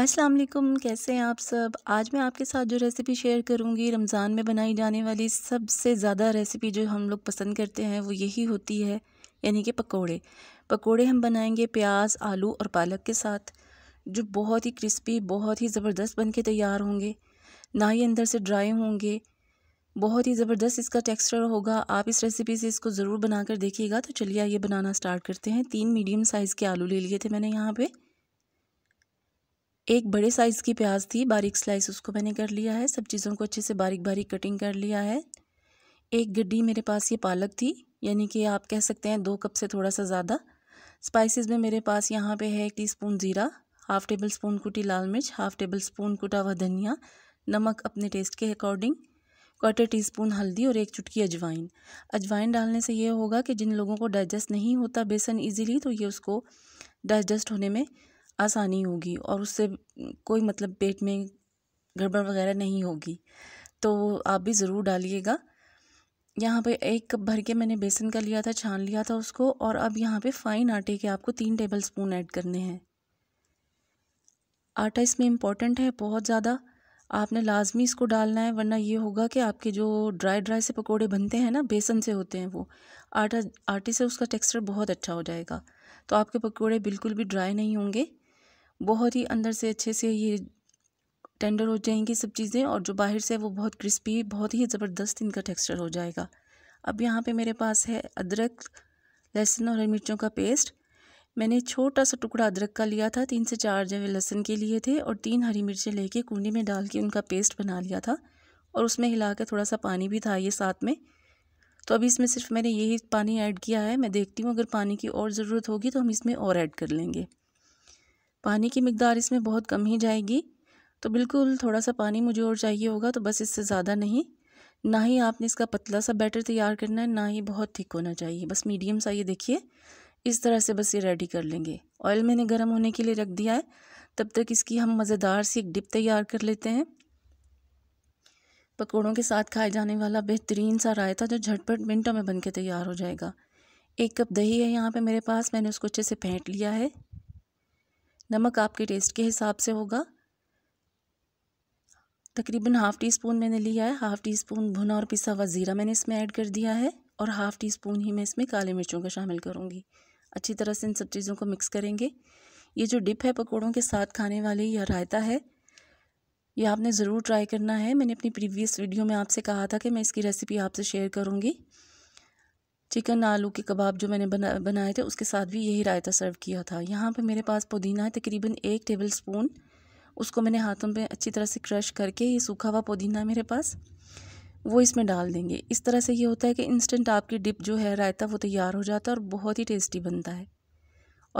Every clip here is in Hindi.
अस्सलाम वालेकुम कैसे हैं आप सब आज मैं आपके साथ जो रेसिपी शेयर करूंगी रमज़ान में बनाई जाने वाली सबसे ज़्यादा रेसिपी जो हम लोग पसंद करते हैं वो यही होती है यानी कि पकोड़े पकोड़े हम बनाएंगे प्याज आलू और पालक के साथ जो बहुत ही क्रिस्पी बहुत ही ज़बरदस्त बन के तैयार होंगे ना ही अंदर से ड्राई होंगे बहुत ही ज़बरदस्त इसका टेक्सचर होगा आप इस रेसिपी से इसको ज़रूर कर देखिएगा तो चलिए आइए बनाना स्टार्ट करते हैं तीन मीडियम साइज़ के आलू ले लिए थे मैंने यहाँ पर एक बड़े साइज़ की प्याज थी बारीक स्लाइस उसको मैंने कर लिया है सब चीज़ों को अच्छे से बारीक बारीक कटिंग कर लिया है एक गड्डी मेरे पास ये पालक थी यानी कि आप कह सकते हैं दो कप से थोड़ा सा ज़्यादा स्पाइसेस में मेरे पास यहाँ पे है एक स्पून ज़ीरा हाफ़ टेबल स्पून कुटी लाल मिर्च हाफ़ टेबल स्पून कुटा हुआ धनिया नमक अपने टेस्ट के अकॉर्डिंग क्वार्टर टी स्पून हल्दी और एक चुटकी अजवाइन अजवाइन डालने से ये होगा कि जिन लोगों को डाइजेस्ट नहीं होता बेसन ईजीली तो ये उसको डाइजेस्ट होने में आसानी होगी और उससे कोई मतलब पेट में गड़बड़ वगैरह नहीं होगी तो आप भी ज़रूर डालिएगा यहाँ पे एक कप भर के मैंने बेसन का लिया था छान लिया था उसको और अब यहाँ पे फाइन आटे के आपको तीन टेबल स्पून ऐड करने हैं आटा इसमें इम्पॉर्टेंट है बहुत ज़्यादा आपने लाजमी इसको डालना है वरना ये होगा कि आपके जो ड्राई ड्राई से पकोड़े बनते हैं ना बेसन से होते हैं वो आटा आटे से उसका टेक्सचर बहुत अच्छा हो जाएगा तो आपके पकोड़े बिल्कुल भी ड्राई नहीं होंगे बहुत ही अंदर से अच्छे से ये टेंडर हो जाएंगी सब चीज़ें और जो बाहर से वो बहुत क्रिस्पी बहुत ही ज़बरदस्त इनका टेक्सचर हो जाएगा अब यहाँ पे मेरे पास है अदरक लहसुन और हरी मिर्चों का पेस्ट मैंने छोटा सा टुकड़ा अदरक का लिया था तीन से चार जगह लहसुन के लिए थे और तीन हरी मिर्चें लेके कुंडी में डाल के उनका पेस्ट बना लिया था और उसमें हिला के थोड़ा सा पानी भी था ये साथ में तो अभी इसमें सिर्फ मैंने यही पानी ऐड किया है मैं देखती हूँ अगर पानी की और ज़रूरत होगी तो हम इसमें और ऐड कर लेंगे पानी की मकदार इसमें बहुत कम ही जाएगी तो बिल्कुल थोड़ा सा पानी मुझे और चाहिए होगा तो बस इससे ज़्यादा नहीं ना ही आपने इसका पतला सा बैटर तैयार करना है ना ही बहुत थिक होना चाहिए बस मीडियम सा ये देखिए इस तरह से बस ये रेडी कर लेंगे ऑयल मैंने गर्म होने के लिए रख दिया है तब तक इसकी हम मज़ेदार सी एक डिप तैयार कर लेते हैं पकौड़ों के साथ खाए जाने वाला बेहतरीन सा रायता जो झटपट मिनटों में बन के तैयार हो जाएगा एक कप दही है यहाँ पर मेरे पास मैंने उसको अच्छे से फेंट लिया है नमक आपके टेस्ट के हिसाब से होगा तकरीबन हाफ़ टी स्पून मैंने लिया है हाफ़ टी स्पून भुना और पिसा हुआ ज़ीरा मैंने इसमें ऐड कर दिया है और हाफ़ टी स्पून ही मैं इसमें काले मिर्चों का शामिल करूँगी अच्छी तरह से इन सब चीज़ों को मिक्स करेंगे ये जो डिप है पकौड़ों के साथ खाने वाले या रायता है ये आपने ज़रूर ट्राई करना है मैंने अपनी प्रीवियस वीडियो में आपसे कहा था कि मैं इसकी रेसिपी आपसे शेयर करूँगी चिकन आलू के कबाब जो मैंने बना बनाए थे उसके साथ भी यही रायता सर्व किया था यहाँ पे मेरे पास पुदीना है तकरीबन एक टेबल स्पून उसको मैंने हाथों पे अच्छी तरह से क्रश करके ये सूखा हुआ पुदीना है मेरे पास वो इसमें डाल देंगे इस तरह से ये होता है कि इंस्टेंट आपकी डिप जो है रायता वो तैयार हो जाता है और बहुत ही टेस्टी बनता है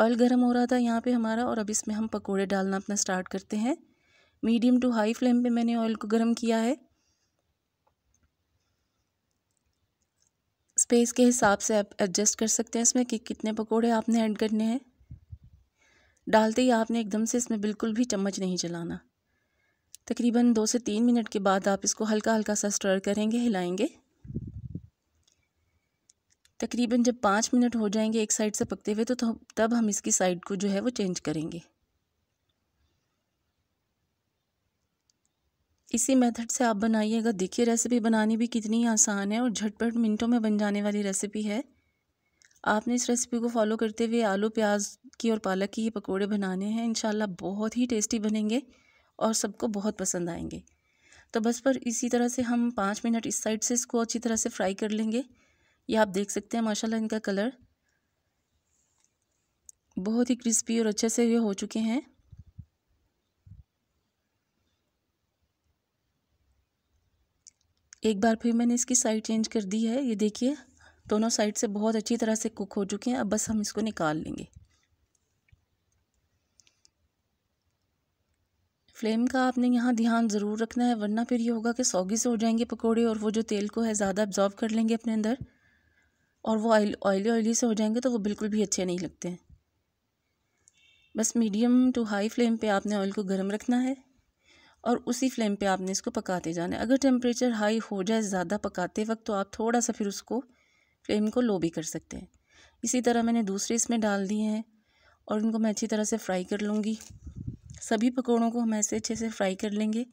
ऑयल गर्म हो रहा था यहाँ पर हमारा और अब इसमें हम पकौड़े डालना अपना स्टार्ट करते हैं मीडियम टू हाई फ्लेम पर मैंने ऑयल को गर्म किया है स्पेस के हिसाब से आप एडजस्ट कर सकते हैं इसमें कि कितने पकोड़े आपने ऐड करने हैं डालते ही आपने एकदम से इसमें बिल्कुल भी चम्मच नहीं चलाना तकरीबन दो से तीन मिनट के बाद आप इसको हल्का हल्का सा स्टर करेंगे हिलाएंगे तकरीबन जब पाँच मिनट हो जाएंगे एक साइड से पकते हुए तो, तो तब हम इसकी साइड को जो है वो चेंज करेंगे इसी मेथड से आप बनाइएगा देखिए रेसिपी बनानी भी कितनी आसान है और झटपट मिनटों में बन जाने वाली रेसिपी है आपने इस रेसिपी को फॉलो करते हुए आलू प्याज की और पालक की ये पकौड़े बनाने हैं इन बहुत ही टेस्टी बनेंगे और सबको बहुत पसंद आएंगे तो बस पर इसी तरह से हम पाँच मिनट इस साइड से इसको अच्छी तरह से फ्राई कर लेंगे ये आप देख सकते हैं माशाल्लाह इनका कलर बहुत ही क्रिस्पी और अच्छे से ये हो चुके हैं एक बार फिर मैंने इसकी साइड चेंज कर दी है ये देखिए दोनों साइड से बहुत अच्छी तरह से कुक हो चुके हैं अब बस हम इसको निकाल लेंगे फ्लेम का आपने यहाँ ध्यान ज़रूर रखना है वरना फिर ये होगा कि सौगी से हो जाएंगे पकोड़े और वो जो तेल को है ज़्यादा अब्जॉर्व कर लेंगे अपने अंदर और वो ऑयल ऑयली ऑयली से हो जाएंगे तो वो बिल्कुल भी अच्छे नहीं लगते हैं बस मीडियम टू हाई फ्लेम पे आपने ऑयल को गर्म रखना है और उसी फ्लेम पे आपने इसको पकाते जाना है अगर टेम्परेचर हाई हो जाए ज़्यादा पकाते वक्त तो आप थोड़ा सा फिर उसको फ्लेम को लो भी कर सकते हैं इसी तरह मैंने दूसरे इसमें डाल दिए हैं और इनको मैं अच्छी तरह से फ्राई कर लूँगी सभी पकौड़ों को हम ऐसे अच्छे से फ्राई कर लेंगे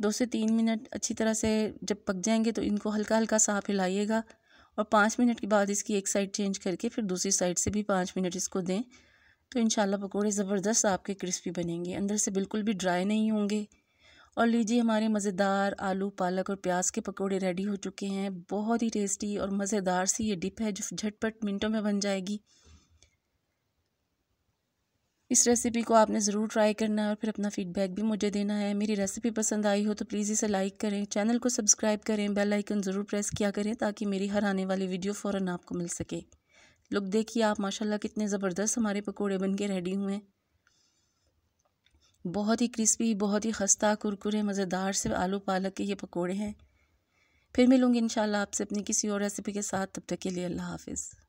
दो से तीन मिनट अच्छी तरह से जब पक जाएंगे तो इनको हल्का हल्का साफ हिलाइएगा और पाँच मिनट के बाद इसकी एक साइड चेंज करके फिर दूसरी साइड से भी पाँच मिनट इसको दें तो इन पकोड़े ज़बरदस्त आपके क्रिस्पी बनेंगे अंदर से बिल्कुल भी ड्राई नहीं होंगे और लीजिए हमारे मज़ेदार आलू पालक और प्याज के पकोड़े रेडी हो चुके हैं बहुत ही टेस्टी और मज़ेदार सी ये डिप है जो झटपट मिनटों में बन जाएगी इस रेसिपी को आपने ज़रूर ट्राई करना है और फिर अपना फीडबैक भी मुझे देना है मेरी रेसिपी पसंद आई हो तो प्लीज़ इसे लाइक करें चैनल को सब्सक्राइब करें बेल आइकन ज़रूर प्रेस किया करें ताकि मेरी हर आने वाली वीडियो फ़ौर आपको मिल सके लोग देखिए आप माशाल्लाह कितने ज़बरदस्त हमारे पकोड़े बन के रेडी हुए हैं बहुत ही क्रिस्पी बहुत ही खस्ता कुरकुरे मज़ेदार से आलू पालक के ये पकोड़े हैं फिर मिलूँगी इन आपसे अपनी किसी और रेसिपी के साथ तब तक के लिए अल्लाह हाफिज़